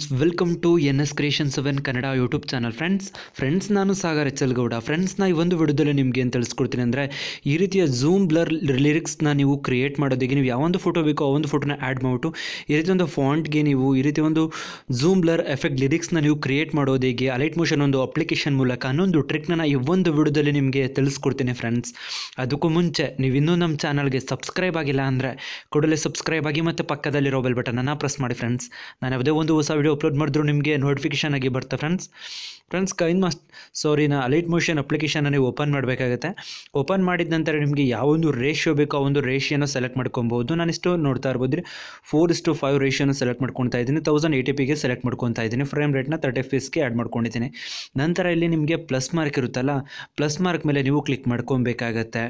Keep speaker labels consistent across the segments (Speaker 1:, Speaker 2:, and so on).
Speaker 1: friends welcome to N S creation seven Kannada YouTube channel friends friends ನಾನು Sagar H Gowda ಫ್ರೆಂಡ್ಸ್ನ ಈ ಒಂದು ವಿಡಿಯೋದಲ್ಲಿ ನಿಮಗೆ ಏನು ತಿಳಿಸ್ಕೊಡ್ತೀನಿ ಅಂದರೆ ಈ ರೀತಿಯ ಝೂಮ್ ಬ್ಲರ್ ಲಿರಿಕ್ಸ್ನ ನೀವು ಕ್ರಿಯೇಟ್ ಮಾಡೋದಕ್ಕೆ ನೀವು ಯಾವೊಂದು ಫೋಟೋ ಬೇಕೋ ಆ ಒಂದು ಫೋಟೋನ ಆ್ಯಡ್ ಮಾಡಿಬಿಟ್ಟು ಈ ರೀತಿ ಒಂದು ಫಾಂಟ್ಗೆ ನೀವು ಈ ರೀತಿ ಒಂದು ಝೂಮ್ ಬ್ಲರ್ ಎಫೆಕ್ಟ್ ಲಿರಿಕ್ಸ್ನ ನೀವು ಕ್ರಿಯೇಟ್ ಮಾಡೋದಿಗೆ ಅಲೈಟ್ ಮೋಷನ್ ಒಂದು ಅಪ್ಲಿಕೇಶನ್ ಮೂಲಕ ಅನ್ನೊಂದು ಟ್ರಿಕ್ನ ನಾನು ಈ ಒಂದು ವಿಡಿಯೋದಲ್ಲಿ ನಿಮಗೆ ತಿಳಿಸ್ಕೊಡ್ತೀನಿ ಫ್ರೆಂಡ್ಸ್ ಅದಕ್ಕೂ ಮುಂಚೆ ನೀವು ಇನ್ನೂ ನಮ್ಮ ಚಾನಲ್ಗೆ ಸಬ್ಸ್ಕ್ರೈಬ್ ಆಗಿಲ್ಲ ಅಂದರೆ ಕೂಡಲೇ ಸಬ್ಸ್ಕ್ರೈಬ್ ಆಗಿ ಮತ್ತು ಪಕ್ಕದಲ್ಲಿರೋ ಬೆಲ್ ಬಟನನ್ನು ಪ್ರೆಸ್ ಮಾಡಿ ಫ್ರೆಂಡ್ಸ್ ನಾನು ಯಾವುದೇ ಒಂದು ಹೊಸ ವಿಡಿಯೋ ವೀಡಿಯೋ ಅಪ್ಲೋಡ್ ಮಾಡಿದ್ರು ನಿಮಗೆ ನೋಟಿಫಿಕೇಷನ್ ಆಗಿ ಬರ್ತಾ ಫ್ರೆಂಡ್ಸ್ ಫ್ರೆಂಡ್ಸ್ ಕೈನ್ ಮಸ್ಟ್ ಸಾರಿನ ಅಲೈಟ್ ಮೋಷನ್ ಅಪ್ಲಿಕೇಶನ್ ನೀವು ಓಪನ್ ಮಾಡಬೇಕಾಗುತ್ತೆ ಓಪನ್ ಮಾಡಿದ ನಂತರ ನಿಮಗೆ ಯಾವೊಂದು ರೇಷಿಯೋ ಬೇಕೋ ಆ ಒಂದು ರೇಷಿಯೋನ ಸೆಲೆಕ್ಟ್ ಮಾಡ್ಕೊಬೋದು ಇಷ್ಟು ನೋಡ್ತಾ ಇರ್ಬೋದು ರೀ ಫೋರ್ ಇಸ್ಟು ಫೈವ್ ರೇಷಿಯೋನ ಸೆಲೆಕ್ಟ್ ಮಾಡ್ಕೊತಾ ಇದ್ದೀನಿ ತೌಸಂಡ್ ಏಯ್ಟಿ ಪಿಗೆ ಸೆಲೆಕ್ಟ್ ಮಾಡ್ಕೊತಾ ಇದ್ದೀನಿ ಫ್ರೇಮ್ ರೇಟ್ನ ತರ್ಟಿ ಫೀಸ್ಗೆ ಆ್ಯಡ್ ಮಾಡ್ಕೊಂಡಿದ್ದೀನಿ ನಂತರ ಇಲ್ಲಿ ನಿಮಗೆ ಪ್ಲಸ್ ಮಾರ್ಕ್ ಇರುತ್ತಲ್ಲ ಪ್ಲಸ್ ಮಾರ್ಕ್ ಮೇಲೆ ನೀವು ಕ್ಲಿಕ್ ಮಾಡ್ಕೊಬೇಕಾಗತ್ತೆ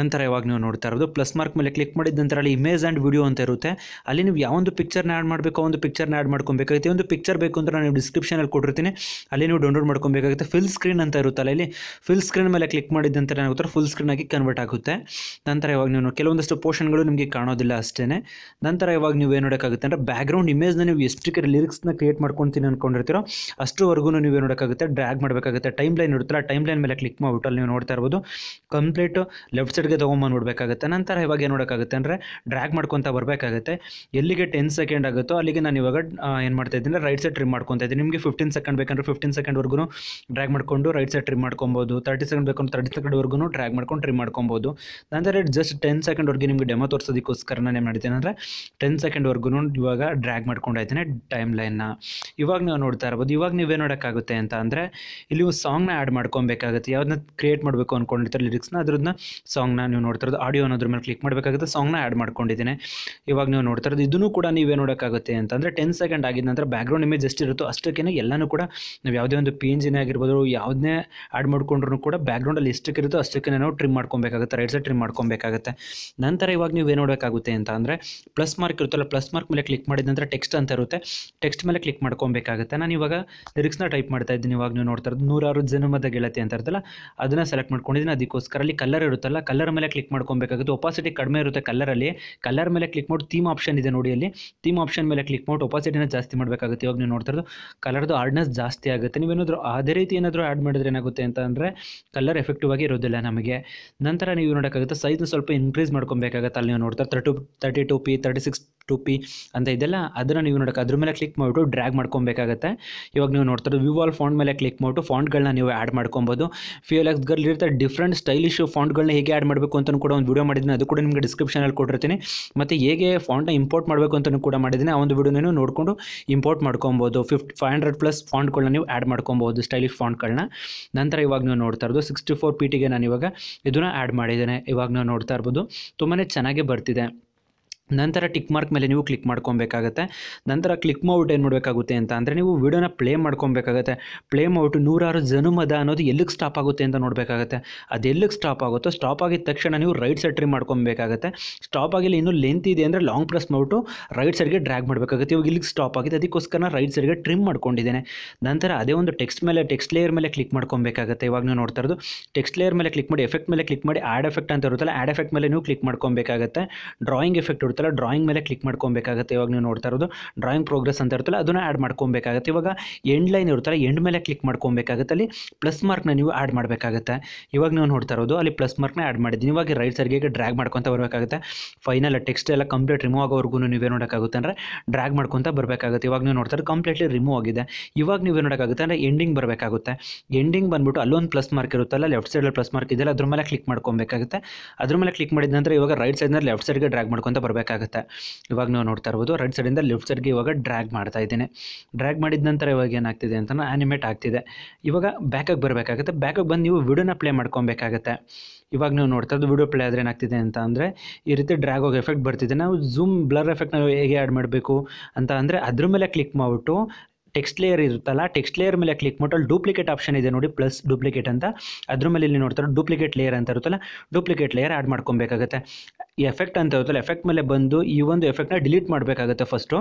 Speaker 1: ನಂತರ ಇವಾಗ ನೀವು ನೋಡ್ತಾ ಇರೋದು ಪ್ಲಸ್ ಮಾರ್ಕ್ ಮೇಲೆ ಕ್ಲಿಕ್ ಮಾಡಿದ ನಂತರ ಅಲ್ಲಿ ಇಮೇಜ್ ಆ್ಯಂಡ್ ವಿಡಿಯೋ ಅಂತ ಇರುತ್ತೆ ಅಲ್ಲಿ ನೀವು ಯಾವೊಂದು ಪಿಕ್ಚರ್ನ ಆ್ಯಡ್ ಮಾಡಬೇಕು ಒಂದು ಪಿಕ್ಚರ್ನ ಆ್ಯಡ್ ಮಾಡ್ಕೊಬೇಕಾಗಿತ್ತು ಪ್ರತಿಯೊಂದು ಪಿಕ್ಚರ್ ಬೇಕು ಅಂತ ನಾನು ಡಿಸ್ಕ್ರಿಪ್ಷನಲ್ಲಿ ಕೊಟ್ಟಿರ್ತೀನಿ ಅಲ್ಲಿ ನೀವು ಡೌನ್ಲೋಡ್ ಮಾಡ್ಕೊಬೇಕಾಗುತ್ತೆ ಫುಲ್ ಸ್ಕ್ರೀನ್ ಅಂತ ಇರುತ್ತಲ್ಲ ಇಲ್ಲಿ ಫುಲ್ ಸ್ಕ್ರೀನ್ ಮೇಲೆ ಕ್ಲಿಕ್ ಮಾಡಿದ್ದಂತ ಏನಾಗುತ್ತೆ ಫುಲ್ ಸ್ಕ್ರೀನ್ ಆಗಿ ಕನ್ವರ್ಟ್ ಆಗುತ್ತೆ ನಂತರ ಇವಾಗ ನೀವು ಕೆಲವೊಂದಷ್ಟು ಪೋರ್ಷನ್ಗಳು ನಿಮಗೆ ಕಾಣೋದಿಲ್ಲ ಅಷ್ಟೇ ನಂತರ ಇವಾಗ ನೀವು ಏನು ಅಂದ್ರೆ ಅಂದರೆ ಬ್ಯಾಕ್ಗ್ರೌಂಡ್ ಇಮೇಜ್ನ ನೀವು ಎಷ್ಟಕ್ಕೆ ಲಿರಿಕ್ಸ್ನ ಕ್ರಿಯೇಟ್ ಮಾಡ್ಕೊತೀನಿ ಅಂದ್ಕೊಂಡಿರ್ತೀರೋ ಅಷ್ಟುವರೆಗೂ ನೀವು ಏನು ನೋಡೋಕ್ಕಾಗುತ್ತೆ ಡ್ರ್ಯಾಗ್ ಮಾಡಬೇಕಾಗುತ್ತೆ ಟೈಮ್ ಲೈನ್ ಇರುತ್ತಲ್ಲ ಟೈಮ್ ಲೈನ್ ಮೇಲೆ ಕ್ಲಿಕ್ ಮಾಡಿಬಿಟ್ಟು ಅಲ್ಲಿ ನೀವು ನೋಡ್ತಾ ಇರ್ಬೋದು ಕಂಪ್ಲೀಟ್ ಲೆಫ್ಟ್ ಸೈಡ್ಗೆ ತೊಗೊಂಬಂದು ನೋಡಬೇಕಾಗುತ್ತೆ ನಂತರ ಇವಾಗ ಏನು ನೋಡೋಕ್ಕಾಗುತ್ತೆ ಅಂದರೆ ಡ್ರ್ಯಾಗ್ ಮಾಡ್ಕೊತಾ ಬರಬೇಕಾಗುತ್ತೆ ಎಲ್ಲಿಗೆ ಟೆನ್ ಸೆಕೆಂಡ್ ಆಗುತ್ತೋ ಅಲ್ಲಿಗೆ ನಾನು ಇವಾಗ ಏನು ಮಾಡ್ತೀನಿ ಮಾಡ್ಕೊತಾ ಇದ್ದೀನಿ ರೈಟ್ ಸೈಡ್ ಟ್ರಿಮ್ ಮಾಡ್ಕೊತಾ ಇದ್ದೀನಿ ನಿಮಗೆ ಫಿಫ್ಟೀನ್ ಸೆಕೆಂಡ್ ಬೇಕಂದ್ರೆ ಫಿಫ್ಟೀನ್ ಸೆಕೆಂಡ್ವರೆಗೂ ಡ್ರ್ಯಾಗ್ ಮಾಡ್ಕೊಂಡು ರೈಟ್ ಸೈಡ್ ಟ್ರಿಮ್ ಮಾಡ್ಕೊಬೋದು ತರ್ಟಿ ಸೆಕೆಂಡ್ ಬೇಕಂದ್ರೆ ತರ್ಟಿ ಸೆಕೆಂಡ್ವರೆಗೂ ಡ್ರ್ಯಾಗ್ ಮಾಡ್ಕೊಂಡು ಟ್ರಿಮ್ ಮಾಡ್ಕೊಬೋದು ನಂತರ ಜಸ್ಟ್ ಟೆನ್ ಸೆಕೆಂಡ್ವರೆಗೆ ನಿಮಗೆ ಡೆಮೋ ತೋರಿಸೋದಕ್ಕೋಸ್ಕರ ನಾನು ಏನು ಮಾಡಿದ್ದೇನೆ ಅಂದರೆ ಟೆನ್ ಸೆಕೆಂಡ್ವರೆಗೂ ಇವಾಗ ಡ್ರ್ಯಾಗ್ ಮಾಡ್ಕೊಂಡಿದ್ದೇನೆ ಟೈಮ್ ಲೈನ್ನ ಇವಾಗ ನೀವು ನೋಡ್ತಾ ಇರ್ಬೋದು ಇವಾಗ ನೀವೇ ನೋಡೋಕ್ಕಾಗುತ್ತೆ ಅಂತ ಅಂದರೆ ಇಲ್ಲಿ ಸಾಂಗ್ನ ಆ್ಯಡ್ ಮಾಡ್ಕೊಬೇಕಾಗುತ್ತೆ ಯಾವ್ದನ್ನ ಕ್ರಿಯೇಟ್ ಮಾಡಬೇಕು ಅಂದ್ಕೊಂಡಿರ್ತಾರೆ ಲಿರಿಕ್ಸ್ನ ಅದ್ರದ್ದು ಸಾಂಗ್ನ ನೀವು ನೋಡ್ತಾ ಇರೋದು ಆಡಿಯೋ ಅನ್ನೋದ್ರ ಮೇಲೆ ಕ್ಲಿಕ್ ಮಾಡಬೇಕಾಗುತ್ತೆ ಸಾಂಗ್ನ ಆ್ಯಡ್ ಮಾಡ್ಕೊಂಡಿದ್ದೀನಿ ಇವಾಗ ನೀವು ನೋಡ್ತಾ ಇರೋದು ಇದನ್ನು ಕೂಡ ನೀವೇ ನೋಡೋಕ್ಕಾಗುತ್ತೆ ಅಂತಂದರೆ ಟೆನ್ ಸೆಕೆಂಡ್ ಆಗಿದ ನಂತರ ಥರ ಬ್ಯಾಕ್ಗ್ರೌಂಡ್ ಇಮೇಜ್ ಎಷ್ಟಿರುತ್ತೋ ಅಷ್ಟಕ್ಕೇನೆ ಎಲ್ಲನೂ ಕೂಡ ನಾವು ಯಾವುದೇ ಒಂದು ಪಿ ಎನ್ ಜಿನೇ ಆಗಿರ್ಬೋದು ಯಾವುದನ್ನೇ ಆ್ಯಡ್ ಮಾಡ್ಕೊಂಡ್ರೂ ಕೂಡ ಬ್ಯಾಕ್ಗ್ರೌಂಡಲ್ಲಿ ಎಷ್ಟಕ್ಕಿರುತ್ತೋ ಅಷ್ಟಕ್ಕೇ ನಾವು ಟ್ರಿಮ್ ಮಾಡ್ಕೊಬೇಕಾಗುತ್ತೆ ರೈಟ್ ಸೈಡ್ ಟ್ರಿಮ್ ಮಾಡ್ಕೊಬೇಕಾಗುತ್ತೆ ನಂತರ ಇವಾಗ ನೀವು ಏನು ನೋಡಬೇಕಾಗುತ್ತೆ ಅಂತ ಅಂದರೆ ಪ್ಲಸ್ ಮಾರ್ಕ್ ಇರುತ್ತಲ್ಲ ಪ್ಲಸ್ ಮಾರ್ಕ್ ಮೇಲೆ ಕ್ಲಿಕ್ ಮಾಡಿದ ನಂತರ ಟೆಕ್ಸ್ಟ್ ಅಂತ ಇರುತ್ತೆ ಟೆಕ್ಸ್ಟ್ ಮೇಲೆ ಕ್ಲಿಕ್ ಮಾಡ್ಕೊಬೇಕಾಗುತ್ತೆ ನಾನು ಇವಾಗ ಲಿರಿಕ್ಸ್ನ ಟೈಪ್ ಮಾಡ್ತಾ ಇದ್ದೀನಿ ಇವಾಗ ನೀವು ನೋಡ್ತಾ ಇರೋದು ನೂರಾರು ಮದ ಗೆಳತಿ ಅಂತ ಇರ್ತಲ್ಲ ಅದನ್ನ ಸೆಲೆಕ್ಟ್ ಮಾಡ್ಕೊಂಡಿದ್ದೀನಿ ಅದಕ್ಕೋಸ್ಕರ ಅಲ್ಲಿ ಕಲರ್ ಇರುತ್ತಲ್ಲ ಕಲರ್ ಮೇಲೆ ಕ್ಲಿಕ್ ಮಾಡ್ಕೊಬೇಕಾಗುತ್ತೆ ಒಪಾಸಿಟಿ ಕಡಿಮೆ ಇರುತ್ತೆ ಕಲರಲ್ಲಿ ಕಲರ್ ಮೇಲೆ ಕ್ಲಿಕ್ ಮಾಡಿ ಥೀಮ್ ಆಪ್ಷನ್ ಇದೆ ನೋಡಿ ಅಲ್ಲಿ ಥೀಮ್ ಆಪ್ಷನ್ ಮೇಲೆ ಕ್ಲಿಕ್ ಮಾಡಿ ಒಪಾಸಿಟಿನ ಜಾಸ್ತಿ ಮಾಡಬೇಕು ಮಾಡಬೇಕಾಗುತ್ತೆ ಇವಾಗ ನೀವು ನೋಡ್ತಾ ಇರೋದು ಕಲರ್ದು ಹಾರ್ಡ್ನೆಸ್ ಜಾಸ್ತಿ ಆಗುತ್ತೆ ನೀವೇನಾದರೂ ಅದೇ ರೀತಿ ಏನಾದರೂ ಆ್ಯಡ್ ಮಾಡಿದ್ರೆ ಏನಾಗುತ್ತೆ ಅಂತ ಅಂದರೆ ಕಲರ್ ಎಫೆಕ್ಟಿವ್ ಆಗಿ ಇರೋದಿಲ್ಲ ನಮಗೆ ನಂತರ ನೀವು ನೋಡೋಕ್ಕಾಗುತ್ತೆ ಸೈಜ್ ಸ್ವಲ್ಪ ಇನ್ಕ್ರೀಸ್ ಮಾಡ್ಕೊಬೇಕಾಗುತ್ತೆ ಅಲ್ಲಿ ನೀವು ನೋಡ್ತಾರೆ thirty thirty two P thirty six two P ಅಂತ ಇದೆಲ್ಲ ಅದನ್ನು ನೀವು ನೋಡೋಕೆ ಅದ್ರ ಮೇಲೆ ಕ್ಲಿಕ್ ಮಾಡಿಬಿಟ್ಟು ಡ್ರ್ಯಾಗ್ ಮಾಡ್ಕೊಬೇಕಾಗತ್ತೆ ಇವಾಗ ನೀವು ನೋಡ್ತಾರೆ ವ್ಯೂ ಆಲ್ ಫಾಂಟ್ ಮೇಲೆ ಕ್ಲಿಕ್ ಮಾಡಿಬಿಟ್ಟು ಫಾಂಟ್ಗಳನ್ನ ನೀವು ಆ್ಯಡ್ ಮಾಡ್ಕೊಬೋದು ಇರ್ತಾರೆ ಡಿಫ್ರೆಂಟ್ ಸ್ಟೈಲಿಶ್ ಫಾಂಟ್ಗಳನ್ನ ಹೇಗೆ ಆ್ಯಡ್ ಮಾಡಬೇಕು ಅಂತಲೂ ಕೂಡ ಒಂದು ವೀಡಿಯೋ ಮಾಡಿದ್ದೀನಿ ಅದು ಕೂಡ ನಿಮಗೆ ಡಿಸ್ಕ್ರಿಪ್ಷನಲ್ಲಿ ಕೊಟ್ಟಿರ್ತೀನಿ ಮತ್ತು ಹೇಗೆ ಫಾಂಟ್ನ ಇಂಪೋರ್ಟ್ ಮಾಡಬೇಕು ಅಂತಲೂ ಕೂಡ ಮಾಡಿದ್ದೀನಿ ಆ ಒಂದು ವೀಡಿಯೋನೂ ನೋಡಿಕೊಂಡು ಇಂಪೋರ್ಟ್ ಮಾಡ್ಕೊಬೋದು ಫಿಫ್ಟಿ ಫೈವ್ ಹಂಡ್ರೆಡ್ ಪ್ಲಸ್ ಫಾಂಟ್ಗಳನ್ನ ನೀವು ಆ್ಯಡ್ ಮಾಡ್ಕೊಬೋದು ಸ್ಟೈಲಿಶ್ ಫಾಂಟ್ಗಳನ್ನ ನಂತರ ಇವಾಗ ನೀವು ನೋಡ್ತಾ ಇರೋದು ಸಿಕ್ಸ್ಟಿ ಫೋರ್ ಪಿ ಟಿಗೆ ನಾನು ಇವಾಗ ಇದನ್ನು ಆ್ಯಡ್ ಮಾಡಿದ್ದೇನೆ ಇವಾಗ ನಾವು ನೋಡ್ತಾ ಇರ್ಬೋದು ತುಂಬಾ ಚೆನ್ನಾಗೇ ಬರ್ತಿದೆ ನಂತರ ಟಿಕ್ ಮಾರ್ಕ್ ಮೇಲೆ ನೀವು ಕ್ಲಿಕ್ ಮಾಡ್ಕೊಬೇಕಾಗುತ್ತೆ ನಂತರ ಕ್ಲಿಕ್ ಮೌಟ್ ಏನು ಮಾಡಬೇಕಾಗುತ್ತೆ ಅಂತ ಅಂದರೆ ನೀವು ವೀಡಿಯೋನ ಪ್ಲೇ ಮಾಡ್ಕೊಬೇಕಾಗುತ್ತೆ ಪ್ಲೇ ಮೌಟ್ ನೂರಾರು ಜನುಮದ ಅನ್ನೋದು ಎಲ್ಲಿಗೆ ಸ್ಟಾಪ್ ಆಗುತ್ತೆ ಅಂತ ನೋಡಬೇಕಾಗುತ್ತೆ ಅದು ಎಲ್ಲಿಗೆ ಸ್ಟಾಪ್ ಆಗುತ್ತೋ ಸ್ಟಾಪ್ ಆಗಿದ ತಕ್ಷಣ ನೀವು ರೈಟ್ ಸೈಡ್ ಟ್ರಿಮ್ ಮಾಡ್ಕೊಬೇಕಾಗುತ್ತೆ ಸ್ಟಾಪ್ ಆಗಿಲ್ಲ ಇನ್ನೂ ಲೆಂತ್ ಇದೆ ಅಂದರೆ ಲಾಂಗ್ ಪ್ರೆಸ್ ಮೌಟು ರೈಟ್ ಸೈಡ್ಗೆ ಡ್ರ್ಯಾಗ್ ಮಾಡಬೇಕಾಗುತ್ತೆ ಇವಾಗ ಇಲ್ಲಿಗೆ ಸ್ಟಾಪ್ ಆಗಿದೆ ಅದಕ್ಕೋಸ್ಕರ ನಾನು ರೈಟ್ ಸೈಡ್ಗೆ ಟ್ರಿಮ್ ಮಾಡ್ಕೊಂಡಿದ್ದೇನೆ ನಂತರ ಅದೇ ಒಂದು ಟೆಕ್ಸ್ಟ್ ಮೇಲೆ ಟೆಕ್ಸ್ಟ್ ಲೇಯರ್ ಮೇಲೆ ಕ್ಲಿಕ್ ಮಾಡ್ಕೊಬೇಕಾಗುತ್ತೆ ಇವಾಗ ನೀವು ನೋಡ್ತಾ ಇರೋದು ಟೆಕ್ಸ್ಟ್ ಲೇಯರ್ ಮೇಲೆ ಕ್ಲಿಕ್ ಮಾಡಿ ಎಫೆಕ್ಟ್ ಮೇಲೆ ಕ್ಲಿಕ್ ಮಾಡಿ ಆ್ಯಡ್ ಎಫೆಕ್ಟ್ ಅಂತ ಇರುತ್ತಲ್ಲ ಆ್ಯಡ್ ಎಫೆಕ್ಟ್ ಮೇಲೆ ನೀವು ಕ್ಲಿಕ್ ಮಾಡ್ಕೊಬೇಕಾಗುತ್ತೆ ಡ್ರಾಯಿಂಗ್ ಎಫೆಕ್ಟ್ ಇರುತ್ತಲ್ಲ ಡ್ರಾಯಿಂಗ್ ಮೇಲೆ ಕ್ಲಿಕ್ ಮಾಡ್ಕೊಬೇಕಾಗುತ್ತೆ ಇವಾಗ ನೀವು ನೋಡ್ತಾ ಇರೋದು ಡ್ರಾಯಿಂಗ್ ಪ್ರೋಗ್ರೆಸ್ ಅಂತ ಇರುತ್ತಲ್ಲ ಅದನ್ನು ಆ್ಯಡ್ ಮಾಡ್ಕೊಬೇಕಾಗುತ್ತೆ ಇವಾಗ ಎಂಡ್ ಲೈನ್ ಇರುತ್ತಲ್ಲ ಎಂಡ್ ಮೇಲೆ ಕ್ಲಿಕ್ ಮಾಡ್ಕೊಬೇಕಾಗುತ್ತೆ ಅಲ್ಲಿ ಪ್ಲಸ್ ಮಾರ್ಕ್ನ ನೀವು ಆ್ಯಡ್ ಮಾಡಬೇಕಾಗುತ್ತೆ ಇವಾಗ ನೀವು ನೋಡ್ತಾ ಇರೋದು ಅಲ್ಲಿ ಪ್ಲಸ್ ಮಾರ್ಕ್ನ ಆ್ಯಡ್ ಮಾಡಿದ್ದೀನಿ ಇವಾಗ ರೈಟ್ ಸೈಡ್ಗೆ ಡ್ರ್ಯಾಗ್ ಮಾಡ್ಕೊತ ಬರಬೇಕಾಗುತ್ತೆ ಫೈನಲ್ ಟೆಕ್ಸ್ಟ್ ಎಲ್ಲ ಕಂಪ್ಲೀಟ್ ರಿಮೂವ್ ಆಗೋವರೆಗೂ ನೀವೇ ನೋಡೋಕ್ಕಾಗುತ್ತೆ ಅಂದರೆ ಡ್ರ್ಯಾಗ್ ಮಾಡ್ಕೊತ ಬರಬೇಕಾಗುತ್ತೆ ಇವಾಗ ನೀವು ನೋಡ್ತಾರೆ ಕಂಪ್ಲೀಟ್ಲಿ ರಿಮೂವ್ ಆಗಿದೆ ಇವಾಗ ನೀವು ನೋಡೋಕ್ಕಾಗುತ್ತೆ ಅಂದರೆ ಎಂಡಿಂಗ್ ಬರಬೇಕಾಗುತ್ತೆ ಎಂಡಿಂಗ್ ಬಂದುಬಿಟ್ಟು ಅಲ್ಲೊಂದು ಪ್ಲಸ್ ಮಾರ್ಕ್ ಇರುತ್ತಲ್ಲ ಲೆಫ್ಟ್ ಸೈಡಲ್ಲಿ ಪ್ಲಸ್ ಮಾರ್ಕ್ ಇದೆಯಲ್ಲ ಅದ್ರ ಮೇಲೆ ಕ್ಲಿಕ್ ಮಾಡ್ಕೊಬೇಕಾಗುತ್ತೆ ಅದ್ರ ಮೇಲೆ ಕ್ಲಿಕ್ ಮಾಡಿದ ನಂತರ ಇವಾಗ ರೈಟ್ ಸೈಡ್ನಲ್ಲಿ ಲೆಫ್ಟ್ ಸೈಡ್ಗೆ ಡ್ರ್ಯಾಗ್ ಮಾಡ್ಕೊತ ಬರಬೇಕು ಮಾಡಬೇಕಾಗುತ್ತೆ ಇವಾಗ ನಾವು ನೋಡ್ತಾ ಇರ್ಬೋದು ರೈಟ್ ಸೈಡಿಂದ ಲೆಫ್ಟ್ ಸೈಡ್ಗೆ ಇವಾಗ ಡ್ರ್ಯಾಗ್ ಮಾಡ್ತಾ ಇದ್ದೀನಿ ಡ್ರ್ಯಾಗ್ ಮಾಡಿದ ನಂತರ ಇವಾಗ ಏನಾಗ್ತಿದೆ ಅಂತ ಆ್ಯನಿಮೇಟ್ ಆಗ್ತಿದೆ ಇವಾಗ ಬ್ಯಾಕಾಗಿ ಬರಬೇಕಾಗುತ್ತೆ ಬ್ಯಾಕಾಗಿ ಬಂದು ನೀವು ವಿಡಿಯೋನ ಪ್ಲೇ ಮಾಡ್ಕೊಬೇಕಾಗತ್ತೆ ಇವಾಗ ನೀವು ನೋಡ್ತಾ ಇರೋದು ವಿಡಿಯೋ ಪ್ಲೇ ಆದರೆ ಏನಾಗ್ತಿದೆ ಅಂತ ಅಂದರೆ ಈ ರೀತಿ ಡ್ರ್ಯಾಗ್ ಹೋಗಿ ಎಫೆಕ್ಟ್ ಬರ್ತಿದೆ ನಾವು ಝೂಮ್ ಬ್ಲರ್ ಎಫೆಕ್ಟ್ ನಾವು ಹೇಗೆ ಆ್ಯಡ್ ಮಾಡಬೇಕು ಅಂತ ಅಂದರೆ ಅದ್ರ ಮೇಲೆ ಕ್ಲಿಕ್ ಮಾಡಿಬಿಟ್ಟು ಟೆಕ್ಸ್ಟ್ ಲೇಯರ್ ಇರುತ್ತಲ್ಲ ಟೆಕ್ಸ್ಟ್ ಲೇಯರ್ ಮೇಲೆ ಕ್ಲಿಕ್ ಅಲ್ಲಿ ಡೂಪ್ಲಿಕೇಟ್ ಆಪ್ಷನ್ ಇದೆ ನೋಡಿ ಪ್ಲಸ್ ಡೂಪ್ಲಿಕೇಟ್ ಅಂತ ಅದ್ರ ಮೇಲೆ ಇಲ್ಲಿ ನೋಡ್ತಾರೆ ಡೂಪ್ಲಿಕೇಟ್ ಲೇಯರ್ ಅಂತ ಇರುತ್ತಲ್ಲ ಡೂಪ್ಲಿಕೇಟ್ ಲೇಯರ್ ಆ್ಯಡ್ ಮಾಡ್ಕೊಬೇಕಾಗತ್ತೆ ಈ ಎಫೆಕ್ಟ್ ಅಂತ ಇರುತ್ತಲ್ಲ ಎಫೆಕ್ಟ್ ಮೇಲೆ ಬಂದು ಈ ಒಂದು ಎಫೆಕ್ಟ್ನ ಡಿಲೀಟ್ ಮಾಡಬೇಕಾಗುತ್ತೆ ಫಸ್ಟು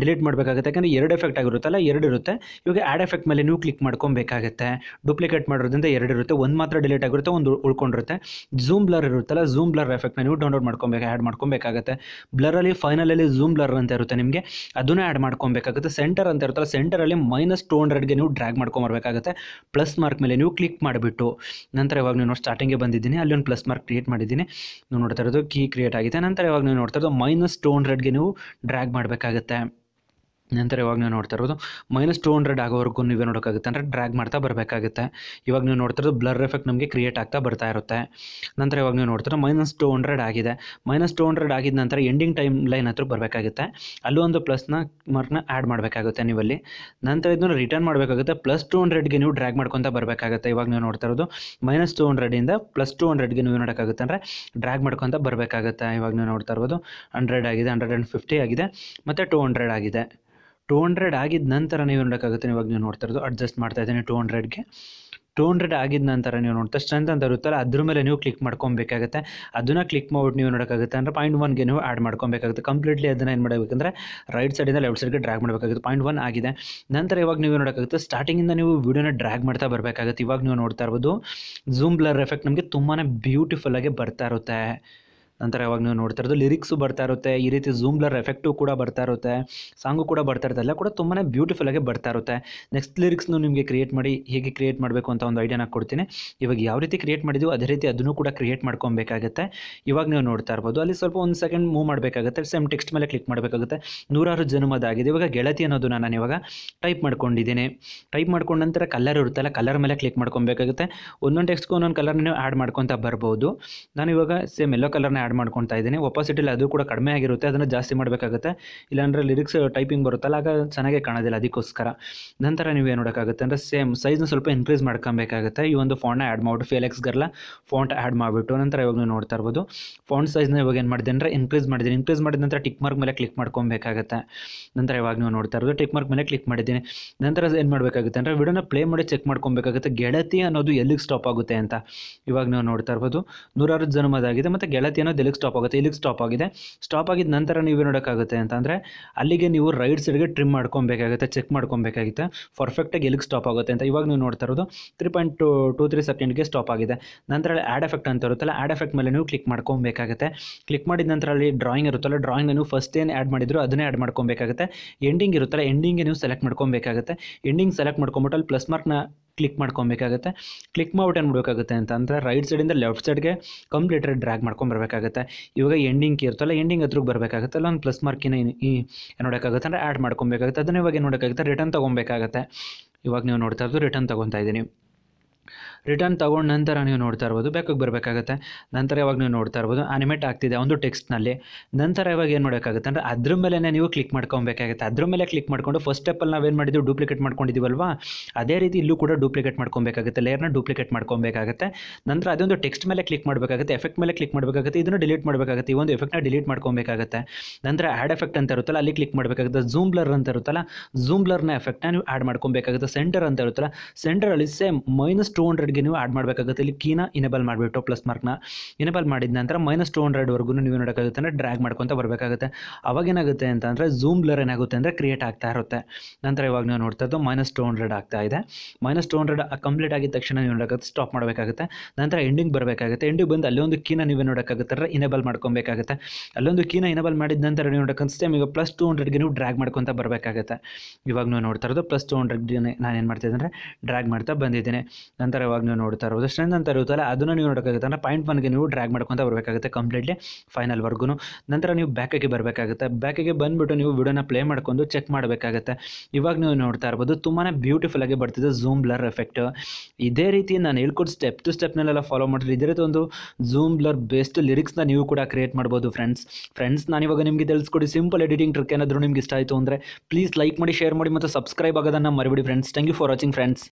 Speaker 1: ಡಿಲೀಟ್ ಮಾಡಬೇಕಾಗುತ್ತೆ ಯಾಕಂದರೆ ಎರಡು ಎಫೆಕ್ಟ್ ಆಗಿರುತ್ತಲ್ಲ ಎರಡು ಇರುತ್ತೆ ಇವಾಗ ಆ್ಯಡ್ ಎಫೆಕ್ಟ್ ಮೇಲೆ ನೀವು ಕ್ಲಿಕ್ ಮಾಡ್ಕೊಬೇಕಾಗುತ್ತೆ ಡೂಪ್ಲಿಕೇಟ್ ಮಾಡೋದ್ರಿಂದ ಎರಡು ಇರುತ್ತೆ ಒಂದು ಮಾತ್ರ ಡಿಲೀಟ್ ಆಗಿರುತ್ತೆ ಒಂದು ಉಳ್ಕೊಂಡಿರುತ್ತೆ ಝೂಮ್ ಬ್ಲರ್ ಇರುತ್ತಲ್ಲ ಝೂಮ್ ಬ್ಲರ್ ಎಫೆಕ್ಟ್ನ ನೀವು ಡೌನ್ಲೋಡ್ ಮಾಡ್ಕೊಬೇಕು ಆ್ಯಡ್ ಮಾಡ್ಕೊಬೇಕಾಗುತ್ತೆ ಬ್ಲರಲ್ಲಿ ಫೈನಲಲ್ಲಿ ಝೂಮ್ ಬ್ಲರ್ ಅಂತ ಇರುತ್ತೆ ನಿಮಗೆ ಅದನ್ನೇ ಆ್ಯಡ್ ಮಾಡ್ಕೊಬೇಕಾಗುತ್ತೆ ಸೆಂಟರ್ ಅಂತ ಇರುತ್ತಲ್ಲ ಸೆಂಟರಲ್ಲಿ ಮೈನಸ್ ಟೂ ಹಂಡ್ರೆಡ್ಗೆ ನೀವು ಡ್ರ್ಯಾಗ್ ಮಾಡ್ಕೊಂಬರ್ಬೇಕಾಗುತ್ತೆ ಪ್ಲಸ್ ಮಾರ್ಕ್ ಮೇಲೆ ನೀವು ಕ್ಲಿಕ್ ಮಾಡಿಬಿಟ್ಟು ನಂತರ ಇವಾಗ ನಾನು ಸ್ಟಾರ್ಟಿಂಗೇ ಬಂದಿದ್ದೀನಿ ಅಲ್ಲಿ ಒಂದು ಪ್ಲಸ್ ಮಾರ್ಕ್ ಕ್ರಿಯೇಟ್ ಮಾಡಿದ್ದೀನಿ ನೀವು ನೋಡ್ತಾ ಇರೋದು ಕೀ ಕ್ರಿಯೇಟ್ ಆಗಿದೆ ನಂತರ ಇವಾಗ ನೀವು ನೋಡ್ತಾ ಇರೋದು ಮೈನಸ್ ಟೋನ್ ಹಂಡ್ರೆಡ್ಗೆ ನೀವು ಡ್ರ್ಯಾಗ್ ಮಾಡಬೇಕಾಗುತ್ತೆ ನಂತರ ಇವಾಗ ನೀವು ನೋಡ್ತಾ ಇರೋದು ಮೈನಸ್ ಟೂ ಹಂಡ್ರೆಡ್ ಆಗೋವರೆಗೂ ನೀವೇ ನೋಡೋಕ್ಕಾಗುತ್ತೆ ಅಂದರೆ ಡ್ರ್ಯಾಗ್ ಮಾಡ್ತಾ ಬರಬೇಕಾಗುತ್ತೆ ಇವಾಗ ನೀವು ನೋಡ್ತಾ ಇರೋದು ಬ್ಲರ್ ಎಫೆಕ್ಟ್ ನಮಗೆ ಕ್ರಿಯೇಟ್ ಆಗ್ತಾ ಬರ್ತಾ ಇರುತ್ತೆ ನಂತರ ಇವಾಗ ನೀವು ನೋಡ್ತಾರೆ ಮೈನಸ್ ಟು ಹಂಡ್ರೆಡ್ ಆಗಿದೆ ಮೈನಸ್ ಟು ಹಂಡ್ರೆಡ್ ಆಗಿದ ನಂತರ ಎಂಡಿಂಗ್ ಟೈಮ್ ಲೈನ್ ಹತ್ರ ಬರಬೇಕಾಗುತ್ತೆ ಅಲ್ಲೂ ಒಂದು ಪ್ಲಸ್ನ ಮಾರ್ಕ್ನ ಆ್ಯಡ್ ಮಾಡಬೇಕಾಗುತ್ತೆ ನೀವಲ್ಲಿ ನಂತರ ಇದನ್ನು ರಿಟರ್ನ್ ಮಾಡಬೇಕಾಗುತ್ತೆ ಪ್ಲಸ್ ಟು ಹಂಡ್ರೆಡ್ಗೆ ನೀವು ಡ್ರ್ಯಾಗ್ ಮಾಡ್ಕೊತಾ ಬರಬೇಕಾಗುತ್ತೆ ಇವಾಗ ನೀವು ನೋಡ್ತಾ ಇರೋದು ಮೈನಸ್ ಟು ಹಂಡ್ರೆಡಿಂದ ಪ್ಲಸ್ ಟು ಹಂಡ್ರೆಡ್ಗೆ ನೀವು ನೋಡೋಕ್ಕಾಗುತ್ತೆ ಅಂದರೆ ಡ್ರ್ಯಾಗ್ ಮಾಡ್ಕೊತಾ ಬರಬೇಕಾಗುತ್ತೆ ಇವಾಗ ನೀವು ನೋಡ್ತಾ ಇರ್ಬೋದು ಹಂಡ್ರೆಡ್ ಆಗಿದೆ ಹಂಡ್ರೆಡ್ ಆ್ಯಂಡ್ ಫಿಫ್ಟಿ ಆಗಿದೆ ಮತ್ತು ಟೂ ಹಂಡ್ರೆಡ್ ಆಗಿದೆ ಟೂ ಹಂಡ್ರೆಡ್ ಆಗಿದ ನಂತರ ನೀವು ನೋಡೋಕ್ಕಾಗುತ್ತೆ ಇವಾಗ ನೀವು ನೋಡ್ತಾ ಇರೋದು ಅಡ್ಜಸ್ಟ್ ಮಾಡ್ತಾ ಇದ್ದೀನಿ ಟೂ ಹಂಡ್ರೆಡ್ಗೆ ಟೂ ಹಂಡ್ರೆಡ್ ಆಗಿದ ನಂತರ ನೀವು ನೋಡ್ತಾ ಸ್ಟ್ರೆಂತ್ ಅಂತ ಇರುತ್ತಲ್ಲ ಅದ್ರ ಮೇಲೆ ನೀವು ಕ್ಲಿಕ್ ಮಾಡ್ಕೊಬೇಕಾಗುತ್ತೆ ಅದನ್ನು ಕ್ಲಿಕ್ ಮಾಡ್ಬಿಟ್ಟು ನೀವು ನೋಡೋಕ್ಕಾಗುತ್ತೆ ಅಂದರೆ ಪಾಯಿಂಟ್ ಒನ್ಗೆ ನೀವು ಆ್ಯಡ್ ಮಾಡ್ಕೊಬೇಕಾಗುತ್ತೆ ಕಂಪ್ಲೀಟ್ಲಿ ಅದನ್ನು ಏನು ಮಾಡಬೇಕಂದ್ರೆ ರೈಟ್ ಸೈಡಿಂದ ಲೆಫ್ಟ್ ಸೈಡ್ಗೆ ಡ್ರ್ಯಾಗ್ ಮಾಡಬೇಕಾಗುತ್ತೆ ಪಾಯಿಂಟ್ ಒನ್ ಆಗಿದೆ ನಂತರ ಇವಾಗ ನೀವು ನೋಡೋಕ್ಕಾಗುತ್ತೆ ಸ್ಟಾರ್ಟಿಂಗಿಂದ ನೀವು ವೀಡಿಯೋನ ಡ್ರ್ಯಾಗ್ ಮಾಡ್ತಾ ಬರಬೇಕಾಗುತ್ತೆ ಇವಾಗ ನೀವು ನೋಡ್ತಾ ಇರ್ಬೋದು ಝೂಮ್ ಬ್ಲರ್ ಎಫೆಕ್ಟ್ ನಮಗೆ ತುಂಬಾ ಬ್ಯೂಟಿಫುಲ್ಲಾಗಿ ಬರ್ತಾ ಇರುತ್ತೆ ನಂತರ ಯಾವಾಗ ನೀವು ನೋಡ್ತಾ ಇರೋದು ಲಿರಿಕ್ಸು ಬರ್ತಾ ಇರುತ್ತೆ ಈ ರೀತಿ ಝೂಮ್ ಬ್ಲರ್ ಎಫೆಕ್ಟು ಕೂಡ ಬರ್ತಾ ಇರುತ್ತೆ ಸಾಂಗು ಕೂಡ ಬರ್ತಾ ಇರುತ್ತೆ ಎಲ್ಲ ಕೂಡ ತುಂಬಾ ಬ್ಯೂಟಿಫುಲ್ ಆಗಿ ಬರ್ತಾ ಇರುತ್ತೆ ನೆಕ್ಸ್ಟ್ ಲಿರಿಕ್ಸ್ನು ನಿಮಗೆ ಕ್ರಿಯೇಟ್ ಮಾಡಿ ಹೇಗೆ ಕ್ರಿಯೇಟ್ ಮಾಡಬೇಕು ಅಂತ ಒಂದು ಐಡಿಯಾನ ಕೊಡ್ತೀನಿ ಇವಾಗ ಯಾವ ರೀತಿ ಕ್ರಿಯೇಟ್ ಮಾಡಿದ್ವಿ ಅದೇ ರೀತಿ ಅದನ್ನು ಕೂಡ ಕ್ರಿಯೇಟ್ ಮಾಡ್ಕೊಬೇಕಾಗುತ್ತೆ ಇವಾಗ ನೀವು ನೋಡ್ತಾ ಇರ್ಬೋದು ಅಲ್ಲಿ ಸ್ವಲ್ಪ ಒಂದು ಸೆಕೆಂಡ್ ಮೂವ್ ಮಾಡಬೇಕಾಗುತ್ತೆ ಸೇಮ್ ಟೆಕ್ಸ್ಟ್ ಮೇಲೆ ಕ್ಲಿಕ್ ಮಾಡಬೇಕಾಗುತ್ತೆ ನೂರಾರು ಜನ್ಮದಾಗಿದೆ ಇವಾಗ ಗೆಳತಿ ಅನ್ನೋದನ್ನ ನಾನು ಇವಾಗ ಟೈಪ್ ಮಾಡ್ಕೊಂಡಿದ್ದೀನಿ ಟೈಪ್ ಮಾಡ್ಕೊಂಡ ನಂತರ ಕಲರ್ ಇರುತ್ತಲ್ಲ ಕಲರ್ ಮೇಲೆ ಕ್ಲಿಕ್ ಮಾಡ್ಕೊಬೇಕಾಗುತ್ತೆ ಒಂದೊಂದು ಟೆಕ್ಸ್ಟ್ಗೂ ಒಂದೊಂದು ಕಲರ್ನ ನೀವು ಆ್ಯಡ್ ಮಾಡ್ಕೊತ ಬರ್ಬೋದು ನಾನು ಇವಾಗ ಸೇಮ್ ಎಲ್ಲೋ ಕಲರ್ನ ಆ್ಯಡ್ ಮಾಡ್ಕೊತಾ ಇದ್ದೀನಿ ಒಪಾಸಿಟಿಲಿ ಅದು ಕೂಡ ಕಡಿಮೆ ಆಗಿರುತ್ತೆ ಅದನ್ನು ಜಾಸ್ತಿ ಮಾಡಬೇಕಾಗುತ್ತೆ ಇಲ್ಲಾಂದರೆ ಲಿರಿಕ್ಸ್ ಟೈಪಿಂಗ್ uh, ಬರುತ್ತಲ್ಲ ಆಗ ಚೆನ್ನಾಗೇ ಕಾಣೋದಿಲ್ಲ ಅದಕ್ಕೋಸ್ಕರ ನಂತರ ನೀವು ಏನು ನೋಡೋಕ್ಕಾಗುತ್ತೆ ಅಂದರೆ ಸೇಮ್ ಸೈಜ್ನ ಸ್ವಲ್ಪ ಇನ್ಕ್ರೀಸ್ ಮಾಡ್ಕೊಬೇಕಾಗುತ್ತೆ ಈ ಒಂದು ಫೋನ್ನ ಆ್ಯಡ್ ಮಾಡಿಬಿಟ್ಟು ಫೇಲೆಕ್ಸ್ ಗರ್ಲ ಫೋನ್ ಆ್ಯಡ್ ಮಾಡಿಬಿಟ್ಟು ನಂತರ ಇವಾಗ ನೀವು ನೋಡ್ತಾ ಇರ್ಬೋದು ಫೋನ್ ಸೈಜ್ನ ಇವಾಗ ಏನು ಮಾಡಿದೆ ಅಂದರೆ ಇನ್ಕ್ರೀಸ್ ಮಾಡಿದ್ದೀನಿ ಇನ್ಕ್ರೀಸ್ ಮಾಡಿದ ನಂತರ ಟಿಕ್ ಮಾರ್ಕ್ ಮೇಲೆ ಕ್ಲಿಕ್ ಮಾಡ್ಕೊಬೇಕಾಗುತ್ತೆ ನಂತರ ಇವಾಗ ನೀವು ನೋಡ್ತಾ ಇರ್ಬೋದು ಟಿಕ್ ಮಾರ್ಕ್ ಮೇಲೆ ಕ್ಲಿಕ್ ಮಾಡಿದ್ದೀನಿ ನಂತರ ಏನು ಮಾಡಬೇಕಾಗುತ್ತೆ ಅಂದರೆ ವಿಡಿಯೋನ ಪ್ಲೇ ಮಾಡಿ ಚೆಕ್ ಮಾಡ್ಕೊಬೇಕಾಗುತ್ತೆ ಗೆಳತಿ ಅನ್ನೋದು ಎಲ್ಲಿಗೆ ಸ್ಟಾಪ್ ಆಗುತ್ತೆ ಅಂತ ಇವಾಗ ನೀವು ನೋಡ್ತಾ ಇರ್ಬೋದು ನೂರಾರು ಜನ್ಮದಾಗಿದೆ ಮತ್ತು ಗೆಳತಿ ಅನ್ನೋದು ಎಲ್ಲಿಗೆ ಇಲ್ಲಿಗೆ ಸ್ಟಾಪ್ ಆಗುತ್ತೆ ಇಲ್ಲಿಗೆ ಸ್ಟಾಪ್ ಆಗಿದೆ ಸ್ಟಾಪ್ ಆಗಿದ ನಂತರ ನೀವು ನೋಡೋಕ್ಕಾಗುತ್ತೆ ಅಂತಂದರೆ ಅಲ್ಲಿಗೆ ನೀವು ರೈಟ್ ಸೈಡ್ಗೆ ಟ್ರಿಮ್ ಮಾಡ್ಕೊಬೇಕಾಗುತ್ತೆ ಚೆಕ್ ಮಾಡ್ಕೊಬೇಕಾಗುತ್ತೆ ಪರ್ಫೆಕ್ಟಾಗಿ ಎಲ್ಲಿಗೆ ಸ್ಟಾಪ್ ಆಗುತ್ತೆ ಅಂತ ಇವಾಗ ನೀವು ನೋಡ್ತಾ ಇರೋದು three point two two three ಸೆಕೆಂಡ್ಗೆ ಸ್ಟಾಪ್ ಆಗಿದೆ ನಂತರ ಆ್ಯಡ್ ಎಫೆಕ್ಟ್ ಅಂತ ಇರುತ್ತಲ್ಲ ಆ್ಯಡ್ ಎಫೆಕ್ಟ್ ಮೇಲೆ ನೀವು ಕ್ಲಿಕ್ ಮಾಡ್ಕೊಬೇಕಾಗುತ್ತೆ ಕ್ಲಿಕ್ ಮಾಡಿದ ನಂತರ ಅಲ್ಲಿ ಡ್ರಾಯಿಂಗ್ ಇರುತ್ತಲ್ಲ ಡ್ರಾಯಿಂಗ್ ನೀವು ಫಸ್ಟ್ ಏನು ಆ್ಯಡ್ ಮಾಡಿದ್ರು ಅದನ್ನೇ ಆ್ಯಡ್ ಮಾಡ್ಕೊಬೇಕಾಗುತ್ತೆ ಎಂಡಿಂಗ್ ಇರುತ್ತಲ್ಲ ಎಂಡಿಂಗ್ ನೀವು ಸೆಲೆಕ್ಟ್ ಮಾಡ್ಕೊಬೇಕಾಗುತ್ತೆ ಎಂಡಿಂಗ್ ಸೆಲೆಕ್ಟ್ ಮಾಡ್ಕೊಂಬಿಟ್ಟು ಅಲ್ಲಿ ಪ್ಲಸ್ ಮಾರ್ಕ್ನ ಕ್ಲಿಕ್ ಮಾಡ್ಕೊಬೇಕಾಗುತ್ತೆ ಕ್ಲಿಕ್ ಮಾಡ್ಬಿಟ್ಟು ಏನು ಮಾಡಬೇಕಾಗುತ್ತೆ ಅಂತ ರೈಟ್ ಸೈಡಿಂದ ಲೆಫ್ಟ್ ಸೈಡ್ಗೆ ಕಂಪ್ಲೀಟ್ರೆ ಡ್ರ್ಯಾಗ್ ಮಾಡ್ಕೊಂಬರ್ಬೇಕಾಗುತ್ತೆ ಇವಾಗ ಎಂಡಿಂಗ್ ಕೇರ್ತಲ್ಲ ಎಂಡಿಂಗ್ ಹತ್ರಕ್ಕೆ ಬರಬೇಕಾಗುತ್ತೆ ಅಲ್ಲ ಒಂದು ಪ್ಲಸ್ ಮಾರ್ಕಿನ ಏನು ಮಾಡೋಕ್ಕಾಗುತ್ತೆ ಅಂದರೆ ಆ್ಯಡ್ ಮಾಡ್ಕೊಬೇಕಾಗುತ್ತೆ ಅದನ್ನು ಇವಾಗ ಏನು ನೋಡೋಕ್ಕಾಗುತ್ತೆ ರಿಟರ್ನ್ ತೊಗೊಬೇಕಾಗುತ್ತೆ ಇವಾಗ ನೀವು ನೋಡ್ತಾ ಇರೋದು ರಿಟರ್ನ್ ತೊಗೊತಾ ಇದ್ದೀನಿ ರಿಟರ್ನ್ ತಗೊಂಡ ನಂತರ ನೀವು ನೋಡ್ತಾ ಇರ್ಬೋದು ಬ್ಯಾಕಿಗೆ ಬರಬೇಕಾಗುತ್ತೆ ನಂತರ ಯಾವಾಗ ನೀವು ನೋಡ್ತಾ ಇರ್ಬೋದು ಅನಿಮೇಟ್ ಆಗ್ತಿದೆ ಒಂದು ಟೆಕ್ಸ್ಟ್ನಲ್ಲಿ ನಂತರ ಯಾವಾಗ ಏನು ಮಾಡೋಕ್ಕಾಗುತ್ತೆ ಅಂದರೆ ಅದ್ರ ಮೇಲೆ ನೀವು ಕ್ಲಿಕ್ ಮಾಡ್ಕೊಬೇಕಾಗುತ್ತೆ ಅದ್ರ ಮೇಲೆ ಕ್ಲಿಕ್ ಮಾಡಿಕೊಂಡು ಫಸ್ಟ್ ಸ್ಟೆಪ್ಪಲ್ಲಿ ಏನು ಮಾಡಿದ್ದು ಡೂಪ್ಲಿಕೇಟ್ ಮಾಡ್ಕೊಂಡಿದ್ದೀವಲ್ವಾ ಅದೇ ರೀತಿ ಇಲ್ಲೂ ಕೂಡ ಡೂಪ್ಲಿಕೇಟ್ ಮಾಡ್ಕೊಬೇಕಾಗುತ್ತೆ ಲೇಯರ್ನ ಡೂಪ್ಲಿಕೇಟ್ ಮಾಡ್ಕೊಬೇಕಾಗುತ್ತೆ ನಂತರ ಅದೊಂದು ಟೆಕ್ಸ್ಟ್ ಮೇಲೆ ಕ್ಲಿಕ್ ಮಾಡಬೇಕಾಗುತ್ತೆ ಎಫೆಕ್ಟ್ ಮೇಲೆ ಕ್ಲಿಕ್ ಮಾಡಬೇಕಾಗುತ್ತೆ ಇದನ್ನು ಡಿಲೀಟ್ ಮಾಡಬೇಕಾಗುತ್ತೆ ಈ ಒಂದು ಎಫೆಕ್ಟ್ನ ಡಿಲೀಟ್ ಮಾಡ್ಕೊಬೇಕಾಗುತ್ತೆ ನಂತರ ಆ್ಯಡ್ ಎಫೆಕ್ಟ್ ಅಂತ ಇರುತ್ತಲ್ಲ ಅಲ್ಲಿ ಕ್ಲಿಕ್ ಮಾಡಬೇಕಾಗುತ್ತೆ ಝೂಮ್ ಬ್ಲರ್ ಅಂತ ಇರುತ್ತಲ್ಲ ಝೂಮ್ ಬ್ಲರ್ನ ಎಫೆಕ್ಟ್ನ ನೀವು ಆ್ಯಡ್ ಮಾಡ್ಕೊಬೇಕಾಗುತ್ತೆ ಸೆಂಟರ್ ಅಂತ ಇರುತ್ತಲ್ಲ ಸೆಂಟರಲ್ಲಿ ಸೇಮ್ ಮೈನಸ್ ಟೂ ಹಂಡ್ರೆಡ್ ನೀವು ಆ್ಯಡ್ ಮಾಡಬೇಕಾಗುತ್ತೆ ಇಲ್ಲಿ ಕೀನ ಇನೇಬಲ್ ಮಾಡಿಬಿಟ್ಟು ಪ್ಲಸ್ ಮಾರ್ಕ್ನ ಇನೇಬಲ್ ಮಾಡಿದ ನಂತರ ಮೈನಸ್ ಟು ಹಂಡ್ರೆಡ್ವರೆಗೂ ನೀವು ನೋಡೋಕ್ಕಾಗುತ್ತೆ ಅಂದರೆ ಡ್ರ್ಯಾಗ್ ಮಾಡ್ಕೊತ ಬರಬೇಕಾಗುತ್ತೆ ಅವಾಗ ಏನಾಗುತ್ತೆ ಅಂತಂದರೆ ಝೂಮ್ ಬ್ಲರ್ ಏನಾಗುತ್ತೆ ಅಂದರೆ ಕ್ರಿಯೇಟ್ ಆಗ್ತಾ ಇರುತ್ತೆ ನಂತರ ಇವಾಗ ನೀವು ನೋಡ್ತಾ ಇದ್ದು ಮೈನಸ್ ಟು ಹಂಡ್ರೆಡ್ ಆಗ್ತಾ ಇದೆ ಮೈನಸ್ ಟು ಹಂಡ್ರೆಡ್ ಕಂಪ್ಲೀಟ್ ಆಗಿದ ತಕ್ಷಣ ನೀವು ನೋಡೋಕ್ಕಾಗುತ್ತೆ ಸ್ಟಾಪ್ ಮಾಡಬೇಕಾಗುತ್ತೆ ನಂತರ ಎಂಡಿಂಗ್ ಬರಬೇಕಾಗುತ್ತೆ ಎಂಡಿಂಗ್ ಬಂದು ಅಲ್ಲೊಂದು ಕೀನ ನೀವು ನೋಡೋಕ್ಕಾಗುತ್ತೆ ಇನೇಬಲ್ ಮಾಡ್ಕೊಬೇಕಾಗುತ್ತೆ ಅಲ್ಲೊಂದು ಕೀನ ಇನೇಬಲ್ ಮಾಡಿದ ನಂತರ ನೀವು ನೋಡೋಕ್ಕನ್ಸುತ್ತೆ ಈಗ ಪ್ಲಸ್ ಟು ಹಂಡ್ರೆಡ್ಗೆ ನೀವು ಡ್ರ್ಯಾಗ್ ಮಾಡ್ಕೊತ ಬರಬೇಕಾಗುತ್ತೆ ಇವಾಗ ನೀವು ನೋಡ್ತಾ ಇರೋದು ಪ್ಲಸ್ ಟು ಹಂಡ್ರೆಡ್ ನಾನು ಏನು ಮಾಡ್ತಿದ್ದೆ ಅಂದರೆ ಡ್ರ್ಯಾಗ್ ಮಾಡ್ತಾ ಬಂದಿದ್ದೀನಿ ನಂತರ ಇವಾಗ ನೀವು ನೋಡ್ತಾ ಇರ್ಬೋದು ಸ್ಟ್ರೆಂತ್ ಅಂತ ಇರುತ್ತಲ್ಲ ಅದನ್ನು ನೀವು ನೋಡೋಕ್ಕಾಗುತ್ತೆ ಅಂದರೆ ಪಾಯಿಂಟ್ ಒನ್ಗೆ ನೀವು ಡ್ರ್ಯಾಗ್ ಮಾಡ್ಕೊತ ಬರಬೇಕಾಗುತ್ತೆ ಕಂಪ್ಲೀಟ್ಲಿ ಫೈನಲ್ ವರ್ಗೂ ನಂತರ ನೀವು ಬ್ಯಾಕಿಗೆ ಬರಬೇಕಾಗುತ್ತೆ ಬ್ಯಾಕಿಗೆ ಬಂದುಬಿಟ್ಟು ನೀವು ವಿಡಿಯೋನ ಪ್ಲೇ ಮಾಡ್ಕೊಂಡು ಚೆಕ್ ಮಾಡಬೇಕಾಗುತ್ತೆ ಇವಾಗ ನೀವು ನೋಡ್ತಾ ಇರ್ಬೋದು ತುಂಬಾ ಆಗಿ ಬರ್ತಿದೆ ಝೂಮ್ ಬ್ಲರ್ ಎಫೆಕ್ಟ್ ಇದೇ ರೀತಿ ನಾನು ಹೇಳ್ಕೊಟ್ಟು ಸ್ಟೆಪ್ ಟು ಸ್ಟೆಪ್ನಲ್ಲೆಲ್ಲ ಫಾಲೋ ಮಾಡಿದ್ರೆ ಇದೇ ರೀತಿ ಒಂದು ಝೂಮ್ ಬ್ಲರ್ ಬೆಸ್ಟ್ ಲಿರಿಕ್ಸ್ನ ನೀವು ಕೂಡ ಕ್ರಿಯೇಟ್ ಮಾಡ್ಬೋದು ಫ್ರೆಂಡ್ಸ್ ಫ್ರೆಂಡ್ಸ್ ನಾನು ಇವಾಗ ನಿಮಗೆ ತಿಳಿಸ್ಕೊಡಿ ಸಿಂಪಲ್ ಎಡಿಟಿಂಗ್ ಟ್ರಿಕ್ ಏನಾದರೂ ನಿಮ್ಗೆ ಇಷ್ಟ ಆಯಿತು ಅಂದರೆ ಪ್ಲೀಸ್ ಲೈಕ್ ಮಾಡಿ ಶೇರ್ ಮಾಡಿ ಮತ್ತು ಸಬ್ಸ್ಕ್ರೈಬ್ ಆಗೋದನ್ನು ಮರಿಬಿಡಿ friends thank you for watching friends